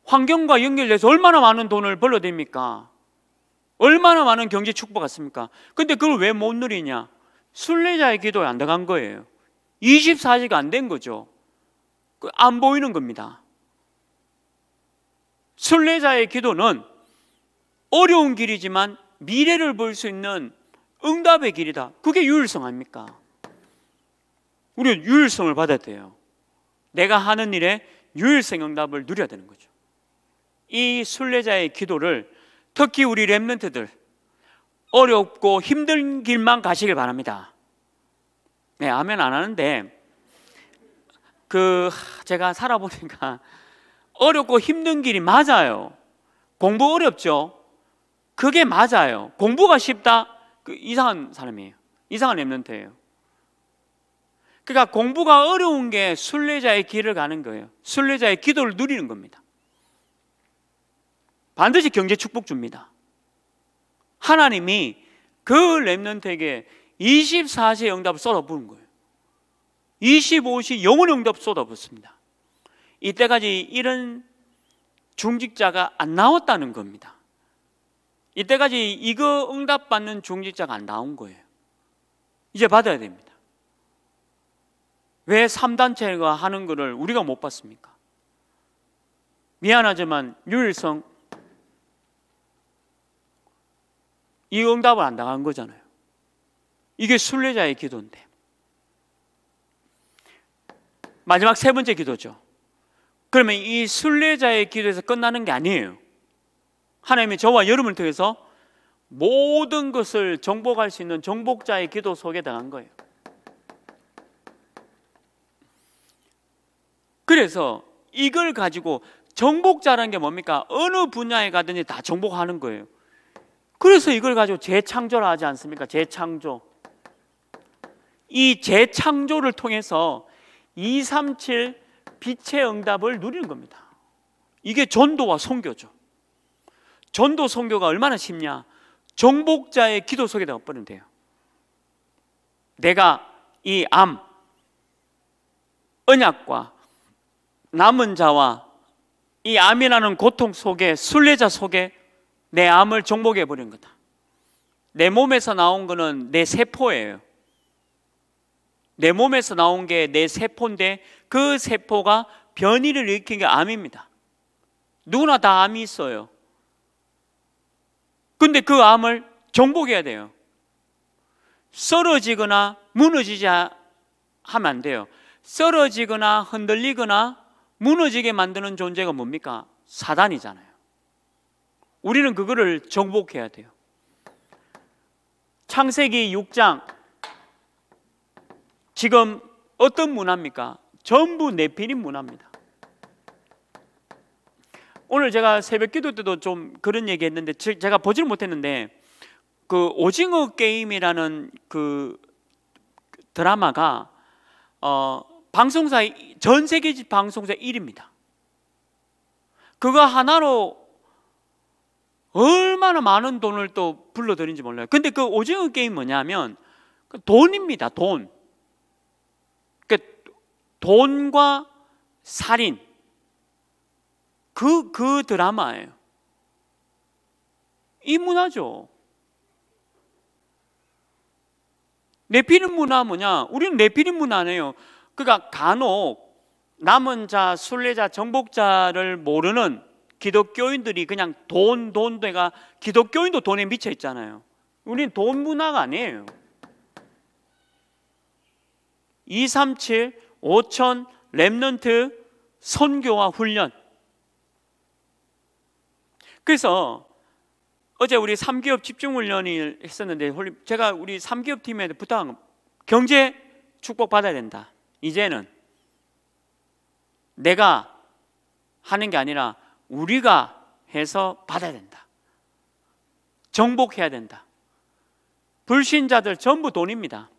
Speaker 1: 환경과 연결돼서 얼마나 많은 돈을 벌러댑니까? 얼마나 많은 경제 축복 같습니까? 근데 그걸 왜 못 누리냐? 순례자의 기도에 안 들어간 거예요. 24시가 안 된 거죠. 그 안 보이는 겁니다. 순례자의 기도는 어려운 길이지만 미래를 볼 수 있는 응답의 길이다. 그게 유일성 아닙니까? 우리 유일성을 받아야 돼요. 내가 하는 일에 유일성 응답을 누려야 되는 거죠. 이 순례자의 기도를 특히 우리 랩런트들 어렵고 힘든 길만 가시길 바랍니다. 네, 아멘 안 하는데 그 제가 살아보니까 어렵고 힘든 길이 맞아요. 공부 어렵죠. 그게 맞아요. 공부가 쉽다? 그 이상한 사람이에요. 이상한 랩런트예요. 그러니까 공부가 어려운 게 순례자의 길을 가는 거예요. 순례자의 기도를 누리는 겁니다. 반드시 경제 축복 줍니다. 하나님이 그 랩런트에게 24시의 응답을 쏟아부은 거예요. 25시 영혼 응답 쏟아부었습니다 이때까지 이런 중직자가 안 나왔다는 겁니다. 이때까지 이거 응답받는 중직자가 안 나온 거예요. 이제 받아야 됩니다. 왜 3단체가 하는 거를 우리가 못 봤습니까? 미안하지만 유일성 이 응답을 안 당한 거잖아요. 이게 순례자의 기도인데. 마지막 세 번째 기도죠. 그러면 이 순례자의 기도에서 끝나는 게 아니에요. 하나님이 저와 여러분을 통해서 모든 것을 정복할 수 있는 정복자의 기도 속에 당한 거예요. 그래서 이걸 가지고 정복자라는 게 뭡니까? 어느 분야에 가든지 다 정복하는 거예요. 그래서 이걸 가지고 재창조를 하지 않습니까? 재창조. 이 재창조를 통해서 237 빛의 응답을 누리는 겁니다. 이게 전도와 선교죠. 전도 성교가 얼마나 쉽냐? 정복자의 기도 속에다 엎버면 돼요. 내가 이 암, 언약과 남은 자와 이 암이라는 고통 속에 순례자 속에 내 암을 정복해 버린 거다. 내 몸에서 나온 거는 내 세포예요. 내 몸에서 나온 게 내 세포인데 그 세포가 변이를 일으킨 게 암입니다. 누구나 다 암이 있어요. 근데 그 암을 정복해야 돼요. 쓰러지거나 무너지지 하면 안 돼요. 쓰러지거나 흔들리거나 무너지게 만드는 존재가 뭡니까? 사단이잖아요. 우리는 그거를 정복해야 돼요. 창세기 6장 지금 어떤 문화입니까? 전부 내필인 문화입니다. 오늘 제가 새벽 기도 때도 좀 그런 얘기 했는데 제가 보지를 못했는데 그 오징어 게임이라는 그 드라마가 어 방송사 전 세계 방송사 1위입니다. 그거 하나로 얼마나 많은 돈을 또 불러들인지 몰라요. 근데 그 오징어 게임 뭐냐면 그 돈입니다. 돈. 그러니까 돈과 살인 그, 그 드라마예요. 이 문화죠. 내피림 문화 뭐냐? 우리는 내피림 문화네요. 그러니까 간혹 남은 자, 순례자, 정복자를 모르는 기독교인들이 그냥 돈, 돈, 내가 기독교인도 돈에 미쳐 있잖아요. 우리는 돈 문화가 아니에요. 237, 5천, 랩런트, 선교와 훈련. 그래서 어제 우리 3기업 집중훈련을 했었는데 제가 우리 3기업 팀에 부탁한 경제 축복받아야 된다. 이제는 내가 하는 게 아니라 우리가 해서 받아야 된다. 정복해야 된다. 불신자들 전부 돈입니다.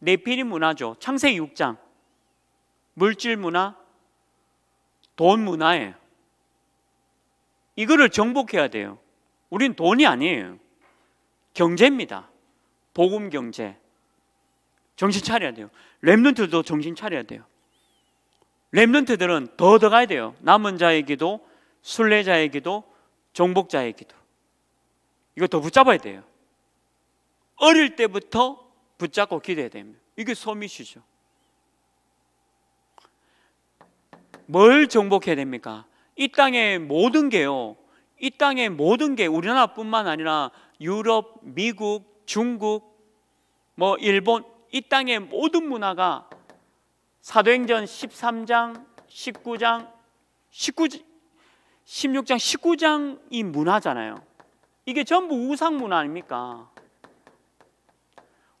Speaker 1: 내필이 문화죠. 창세기 6장. 물질 문화, 돈 문화예요. 이거를 정복해야 돼요. 우린 돈이 아니에요. 경제입니다. 복음 경제. 정신 차려야 돼요. 랩런트도 정신 차려야 돼요. 랩런트들은 더 들어가야 돼요. 남은 자에게도순례자에게도정복자에게도 이거 더 붙잡아야 돼요. 어릴 때부터 붙잡고 기대해야 됩니다. 이게 소미시죠. 뭘 정복해야 됩니까? 이 땅의 모든 게요. 이 땅의 모든 게 우리나라뿐만 아니라 유럽, 미국, 중국, 뭐 일본 이 땅의 모든 문화가 사도행전 13장, 19장, 19 16장, 19장이 문화잖아요. 이게 전부 우상 문화 아닙니까?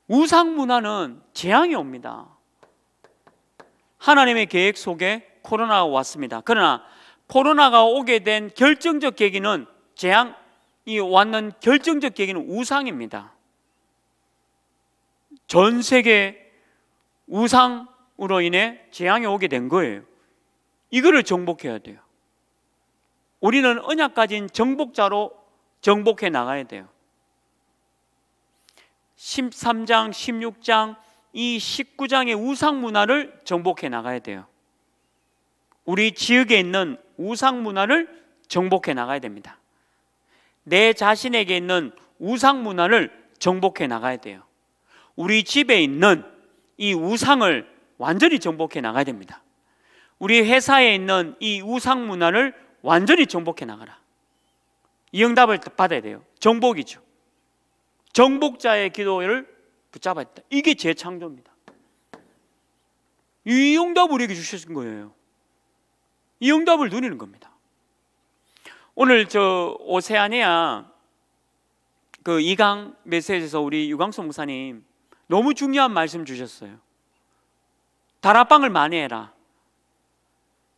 Speaker 1: 우상 문화는 재앙이 옵니다. 하나님의 계획 속에 코로나가 왔습니다. 그러나 코로나가 오게 된 결정적 계기는 재앙이 왔는 결정적 계기는 우상입니다. 전 세계 우상으로 인해 재앙이 오게 된 거예요. 이거를 정복해야 돼요. 우리는 언약 가진 정복자로 정복해 나가야 돼요. 13장, 16장, 이 19장의 우상 문화를 정복해 나가야 돼요. 우리 지역에 있는 우상 문화를 정복해 나가야 됩니다. 내 자신에게 있는 우상 문화를 정복해 나가야 돼요. 우리 집에 있는 이 우상을 완전히 정복해 나가야 됩니다. 우리 회사에 있는 이 우상 문화를 완전히 정복해 나가라. 이 응답을 받아야 돼요. 정복이죠. 정복자의 기도를 붙잡았다. 이게 재창조입니다. 이 응답을 우리에게 주신 거예요. 이 응답을 누리는 겁니다. 오늘 저 오세아니아 그 이강 메시지에서 우리 유광수 목사님 너무 중요한 말씀 주셨어요. 다락방을 많이 해라.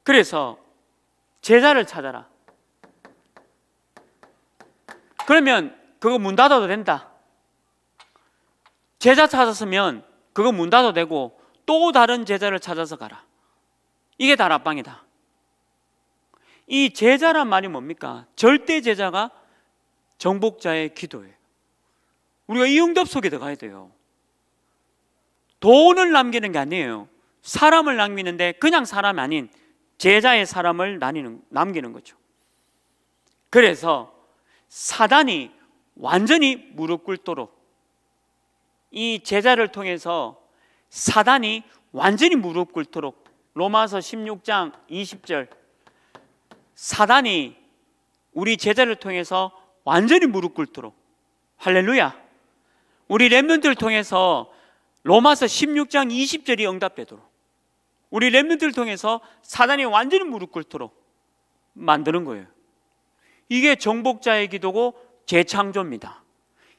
Speaker 1: 그래서 제자를 찾아라. 그러면 그거 문 닫아도 된다. 제자 찾았으면 그거 문 닫아도 되고 또 다른 제자를 찾아서 가라. 이게 다락방이다. 이 제자란 말이 뭡니까? 절대 제자가 정복자의 기도예요. 우리가 이 응답 속에 들어가야 돼요. 돈을 남기는 게 아니에요. 사람을 남기는데 그냥 사람 아닌 제자의 사람을 남기는 거죠. 그래서 사단이 완전히 무릎 꿇도록 이 제자를 통해서 사단이 완전히 무릎 꿇도록 로마서 16장 20절 사단이 우리 제자를 통해서 완전히 무릎 꿇도록 할렐루야. 우리 랩몬들을 통해서 로마서 16장 20절이 응답되도록 우리 랩몬들을 통해서 사단이 완전히 무릎 꿇도록 만드는 거예요. 이게 정복자의 기도고 재창조입니다.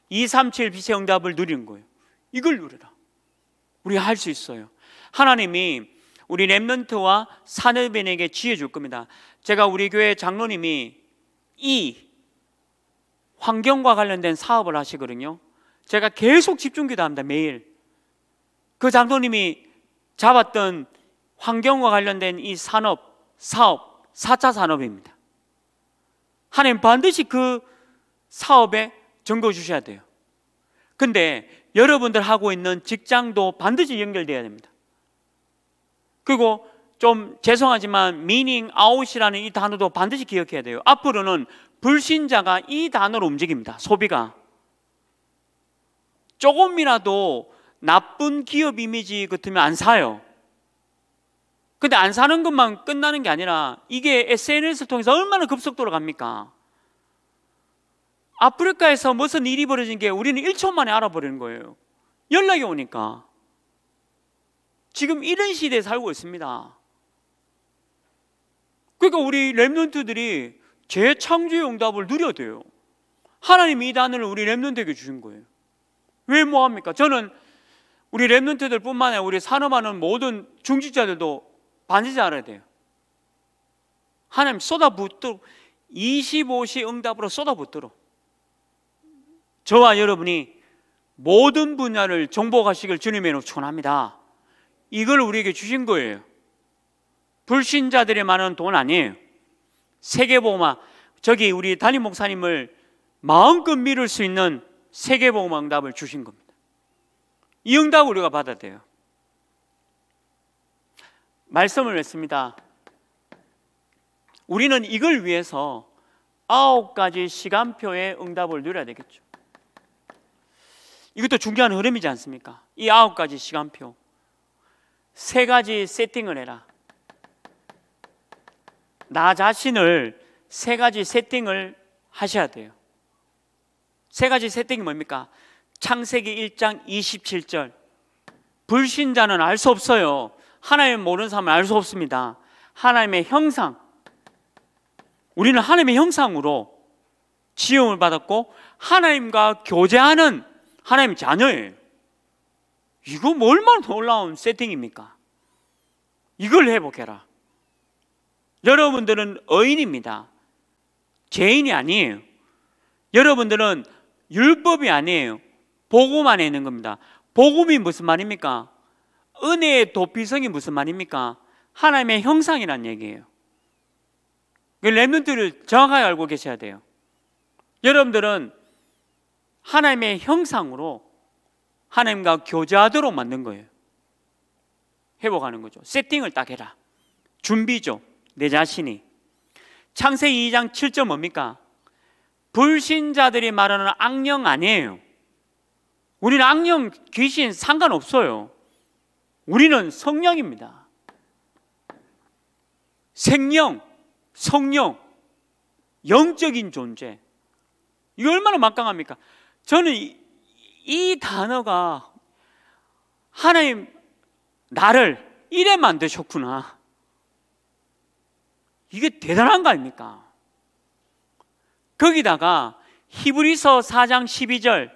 Speaker 1: 237 빛의 응답을 누리는 거예요. 이걸 누리라. 우리 할 수 있어요. 하나님이 우리 랩런트와 산업인에게 지혜 줄 겁니다. 제가 우리 교회 장로님이 이 환경과 관련된 사업을 하시거든요. 제가 계속 집중 기도합니다. 매일. 그 장로님이 잡았던 환경과 관련된 이 산업, 사업, 4차 산업입니다. 하나님 반드시 그 사업에 증거 주셔야 돼요. 근데 여러분들 하고 있는 직장도 반드시 연결돼야 됩니다. 그리고 좀 죄송하지만 meaning out이라는 이 단어도 반드시 기억해야 돼요. 앞으로는 불신자가 이 단어로 움직입니다. 소비가. 조금이라도 나쁜 기업 이미지 같으면 안 사요. 근데 안 사는 것만 끝나는 게 아니라 이게 SNS를 통해서 얼마나 급속도로 갑니까? 아프리카에서 무슨 일이 벌어진 게 우리는 1초 만에 알아버리는 거예요. 연락이 오니까. 지금 이런 시대에 살고 있습니다. 그러니까 우리 랩런트들이 재창조의 응답을 누려야 돼요. 하나님이 단어를 우리 랩런트에게 주신 거예요. 왜 뭐합니까? 저는 우리 랩런트들 뿐만 아니라 우리 산업하는 모든 중직자들도 반드시 알아야 돼요. 하나님 쏟아붓도록 25시 응답으로 쏟아붓도록 저와 여러분이 모든 분야를 정복하시길 주님의 이름으로 축원합니다. 이걸 우리에게 주신 거예요. 불신자들이 많은 돈 아니에요. 세계보험화. 저기 우리 담임 목사님을 마음껏 밀을 수 있는 세계보험 응답을 주신 겁니다. 이 응답 우리가 받아야 요 말씀을 했습니다. 우리는 이걸 위해서 아홉 가지 시간표의 응답을 누려야 되겠죠. 이것도 중요한 흐름이지 않습니까? 이 아홉 가지 시간표. 세 가지 세팅을 해라. 나 자신을 세 가지 세팅을 하셔야 돼요. 세 가지 세팅이 뭡니까? 창세기 1장 27절. 불신자는 알 수 없어요. 하나님 모르는 사람은 알 수 없습니다. 하나님의 형상. 우리는 하나님의 형상으로 지음을 받았고 하나님과 교제하는 하나님 자녀예요. 이거 얼마나 놀라운 세팅입니까? 이걸 회복해라. 여러분들은 의인입니다. 죄인이 아니에요. 여러분들은 율법이 아니에요. 복음 안에 있는 겁니다. 복음이 무슨 말입니까? 은혜의 도피성이 무슨 말입니까? 하나님의 형상이란 얘기예요. 랩런트를 그 정확하게 알고 계셔야 돼요. 여러분들은 하나님의 형상으로 하나님과 교제하도록 만든 거예요. 회복하는 거죠. 세팅을 딱 해라. 준비죠. 내 자신이. 창세기 2장 7절 뭡니까? 불신자들이 말하는 악령 아니에요. 우리는 악령, 귀신 상관없어요. 우리는 성령입니다. 생령, 성령, 영적인 존재. 이 얼마나 막강합니까? 저는 이 단어가 하나님 나를 이래 만드셨구나. 이게 대단한 거 아닙니까? 거기다가 히브리서 4장 12절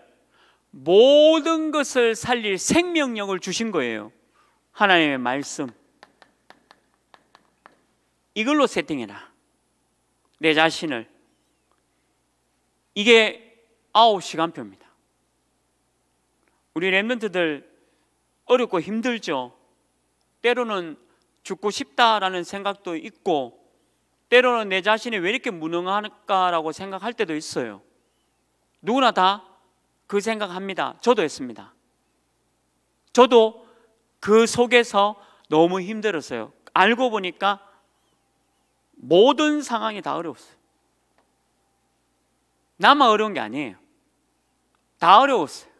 Speaker 1: 모든 것을 살릴 생명력을 주신 거예요. 하나님의 말씀. 이걸로 세팅해라. 내 자신을. 이게 9시간표입니다. 우리 랩런트들 어렵고 힘들죠. 때로는 죽고 싶다라는 생각도 있고 때로는 내 자신이 왜 이렇게 무능할까라고 생각할 때도 있어요. 누구나 다 그 생각합니다. 저도 했습니다. 저도 그 속에서 너무 힘들었어요. 알고 보니까 모든 상황이 다 어려웠어요. 나만 어려운 게 아니에요. 다 어려웠어요.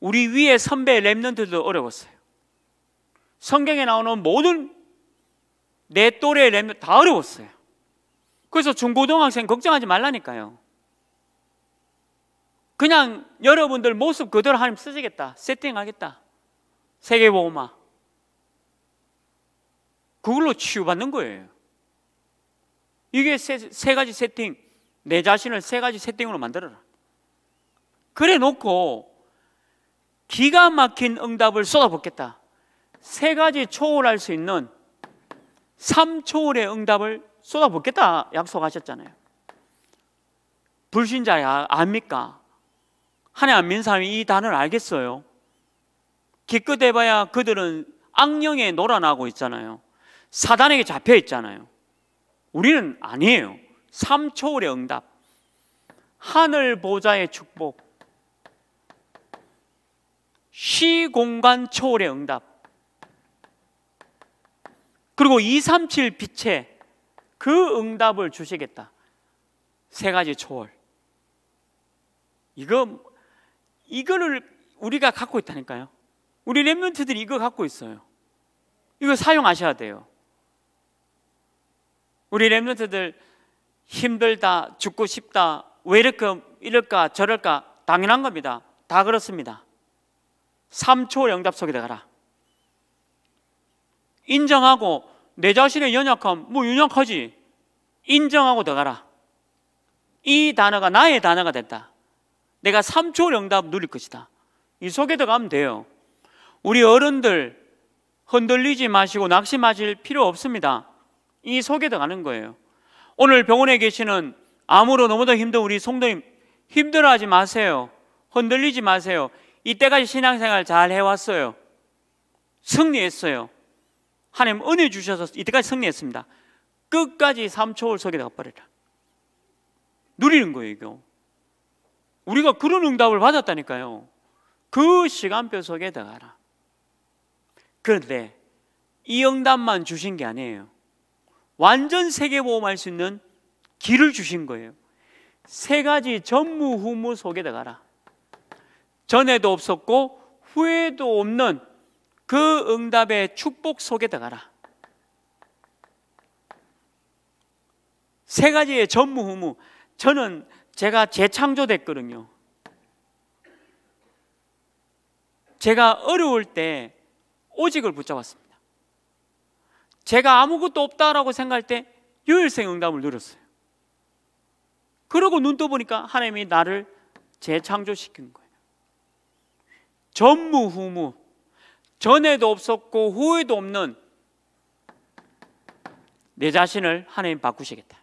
Speaker 1: 우리 위에 선배 랩런트도 어려웠어요. 성경에 나오는 모든 내 또래 랩런트 다 어려웠어요. 그래서 중고등학생 걱정하지 말라니까요. 그냥 여러분들 모습 그대로 하나님 쓰시겠다. 세팅하겠다. 세계보호마. 그걸로 치유받는 거예요. 이게 세, 세 가지 세팅, 내 자신을 세 가지 세팅으로 만들어라. 그래 놓고 기가 막힌 응답을 쏟아붓겠다. 세 가지 초월할 수 있는 3초월의 응답을 쏟아붓겠다 약속하셨잖아요. 불신자 압니까? 하나님 안 믿는 사람이 이 단어를 알겠어요. 기껏 해봐야 그들은 악령에 놀아나고 있잖아요. 사단에게 잡혀 있잖아요. 우리는 아니에요. 3초월의 응답. 하늘 보좌의 축복. 시공간 초월의 응답 그리고 237 빛의 그 응답을 주시겠다 세 가지 초월 이거 이거를 우리가 갖고 있다니까요 우리 랩런트들이 이거 갖고 있어요 이거 사용하셔야 돼요 우리 랩런트들 힘들다 죽고 싶다 왜 이렇게 이럴까 저럴까 당연한 겁니다 다 그렇습니다 3초 영답속에 들어가라. 인정하고 내 자신의 연약함, 뭐 연약하지. 인정하고 들어가라. 이 단어가 나의 단어가 됐다. 내가 3초 영답 누릴 것이다. 이 속에 들어가면 돼요. 우리 어른들 흔들리지 마시고 낙심하실 필요 없습니다. 이 속에 들어가는 거예요. 오늘 병원에 계시는 암으로 너무도 힘든 우리 송도님 힘들어하지 마세요. 흔들리지 마세요. 이때까지 신앙생활 잘 해왔어요. 승리했어요. 하나님 은혜 주셔서 이때까지 승리했습니다. 끝까지 삼초월 속에 가버리라 누리는 거예요, 이거. 우리가 그런 응답을 받았다니까요. 그 시간표 속에 들어가라. 그런데 이 응답만 주신 게 아니에요. 완전 세계보험할 수 있는 길을 주신 거예요. 세 가지 전무후무 속에 들어가라. 전에도 없었고 후에도 없는 그 응답의 축복 속에 들어가라. 세 가지의 전무후무. 저는 제가 재창조됐거든요. 제가 어려울 때 오직을 붙잡았습니다. 제가 아무것도 없다라고 생각할 때 유일성 응답을 누렸어요. 그러고 눈 떠보니까 하나님이 나를 재창조시킨 거예요. 전무후무 전에도 없었고 후에도 없는 내 자신을 하나님 바꾸시겠다.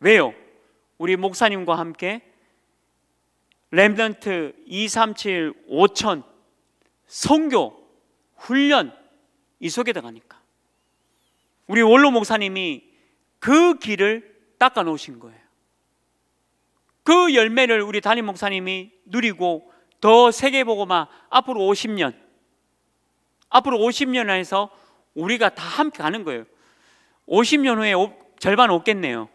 Speaker 1: 왜요? 우리 목사님과 함께 랩넌트 237 5천 성교 훈련 이 속에 들어가니까 우리 원로 목사님이 그 길을 닦아 놓으신 거예요. 그 열매를 우리 담임 목사님이 누리고 더 세계보고마 앞으로 50년 앞으로 50년 안에서 우리가 다 함께 가는 거예요 50년 후에 오, 절반 없겠네요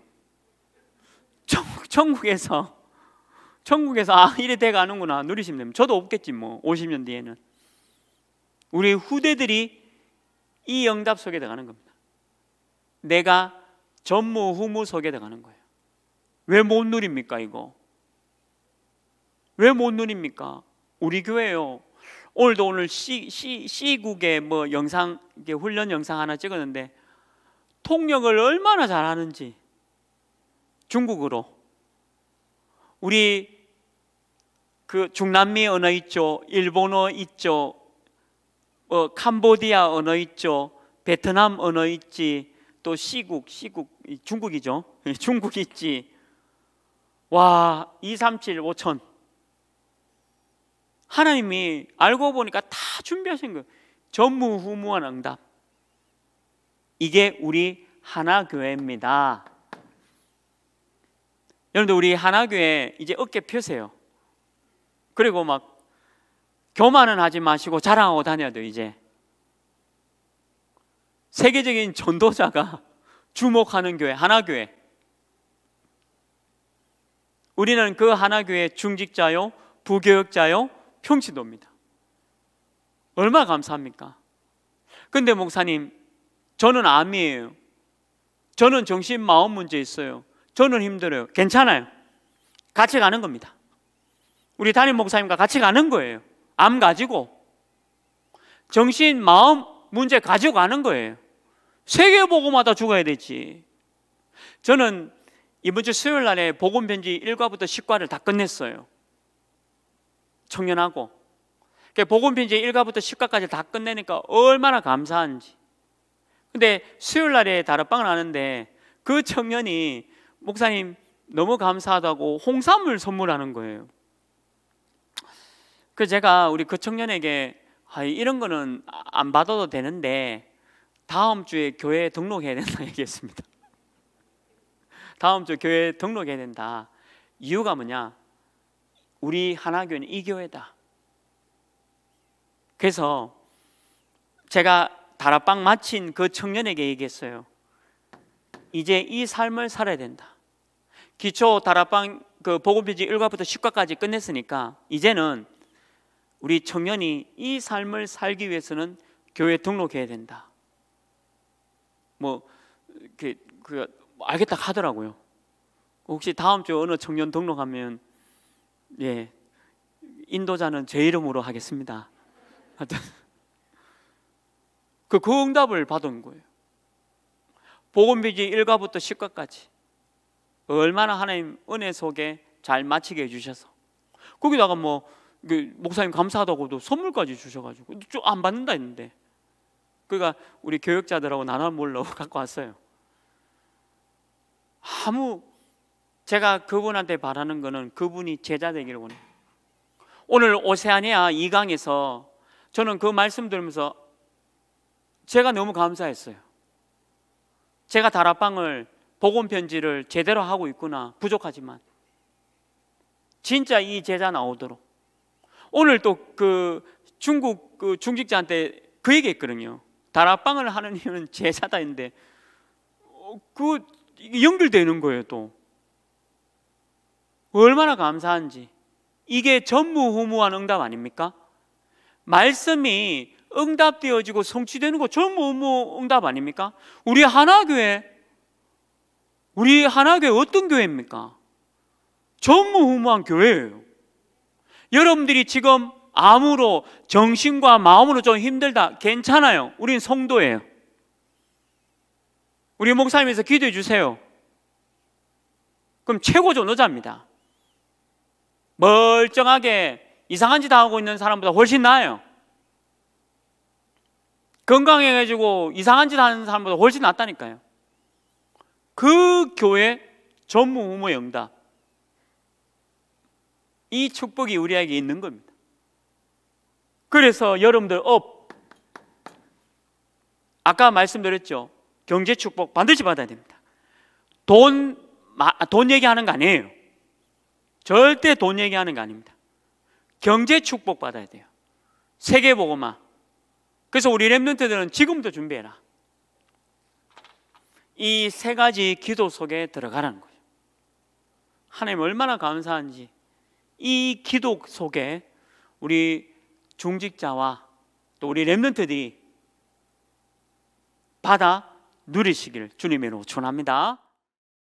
Speaker 1: 천 천국에서 천국에서 아 이래 돼 가는구나 누리시면 됩니다 저도 없겠지 뭐 50년 뒤에는 우리 후대들이 이 영답 속에 들어가는 겁니다 내가 전무후무 속에 들어가는 거예요 왜 못 누립니까 이거 왜못 누립니까? 우리 교회요. 오늘도 오늘 C, 국의뭐 영상, 훈련 영상 하나 찍었는데 통역을 얼마나 잘하는지 중국으로 우리 그 중남미 언어 있죠, 일본어 있죠, 어, 캄보디아 언어 있죠, 베트남 언어 있지, 또 시국, 시국, 중국이죠. (laughs) 중국 있지. 와, 2, 3, 7, 5천. 하나님이 알고 보니까 다 준비하신 거예요. 전무후무한 응답. 이게 우리 하나교회입니다. 여러분들 우리 하나교회 이제 어깨 펴세요. 그리고 막 교만은 하지 마시고 자랑하고 다녀야 이제. 세계적인 전도자가 (laughs) 주목하는 교회, 하나교회. 우리는 그 하나교회 중직자요, 부교역자요, 경치도입니다. 얼마 감사합니까? 근데 목사님, 저는 암이에요. 저는 정신 마음 문제 있어요. 저는 힘들어요. 괜찮아요. 같이 가는 겁니다. 우리 담임 목사님과 같이 가는 거예요. 암 가지고. 정신 마음 문제 가지고 가는 거예요. 세계 보고마다 죽어야 되지. 저는 이번 주 수요일 날에 보건편지 1과부터 10과를 다 끝냈어요. 청년하고 보건니까 그러니까 복음편지 1가부터 10가까지 다 끝내니까 얼마나 감사한지 근데 수요일 날에 다락방을 하는데 그 청년이 목사님 너무 감사하다고 홍삼을 선물하는 거예요 그 제가 우리 그 청년에게 아, 이런 거는 안 받아도 되는데 다음 주에 교회 등록해야 된다 (laughs) 얘기했습니다. 다음 주교회 등록해야 된다. 이유가 뭐냐? 우리 하나교회는 이 교회다. 그래서 제가 다락방 마친 그 청년에게 얘기했어요. 이제 이 삶을 살아야 된다. 기초 다락방 그 보건표지 1과부터 10과까지 끝냈으니까 이제는 우리 청년이 이 삶을 살기 위해서는 교회 등록해야 된다. 뭐 그, 그 알겠다 하더라고요. 혹시 다음 주 어느 청년 등록하면 예, 인도자는 제 이름으로 하겠습니다. 그, 그 응답을 받은 거예요. 복음비기 1과부터 10과까지 얼마나 하나님 은혜 속에 잘 마치게 해주셔서 거기다가 뭐 그 목사님 감사하다고도 선물까지 주셔가지고 좀안 받는다 했는데 그러니까 우리 교육자들하고 나눠 몰러 (laughs) 갖고 왔어요. 아무 제가 그분한테 바라는 것은 그분이 제자 되기를 원해요. 오늘 오세아니아 2강에서 저는 그 말씀 들으면서 제가 너무 감사했어요. 제가 다락방을 복음 편지를 제대로 하고 있구나. 부족하지만 진짜 이 제자 나오도록 오늘 또 그 중국 그 중직자한테 그 얘기했거든요. 다락방을 하는 이유는 제자다인데그 어, 연결되는 거예요 또 얼마나 감사한지 이게 전무후무한 응답 아닙니까? 말씀이 응답되어지고 성취되는 거 전무후무 응답 아닙니까? 우리 하나교회 우리 하나교회 어떤 교회입니까? 전무후무한 교회예요. 여러분들이 지금 암으로 정신과 마음으로 좀 힘들다 괜찮아요. 우린 성도예요. 우리 목사님에서 기도해 주세요. 그럼 최고 전도자입니다. 멀쩡하게 이상한 짓 하고 있는 사람보다 훨씬 나아요. 건강해가지고 이상한 짓 하는 사람보다 훨씬 낫다니까요. 그 교회 전무후무의 응답. 이 축복이 우리에게 있는 겁니다. 그래서 여러분들 업. 아까 말씀드렸죠. 경제 축복 반드시 받아야 됩니다. 돈, 돈 얘기하는 거 아니에요. 절대 돈 얘기하는 거 아닙니다. 경제 축복 받아야 돼요. 세계 보고마. 그래서 우리 랩런트들은 지금도 준비해라. 이 세 가지 기도 속에 들어가라는 거예 하나님 얼마나 감사한지 이 기도 속에 우리 중직자와 또 우리 랩런트들이 받아 누리시길 주님으로 원합니다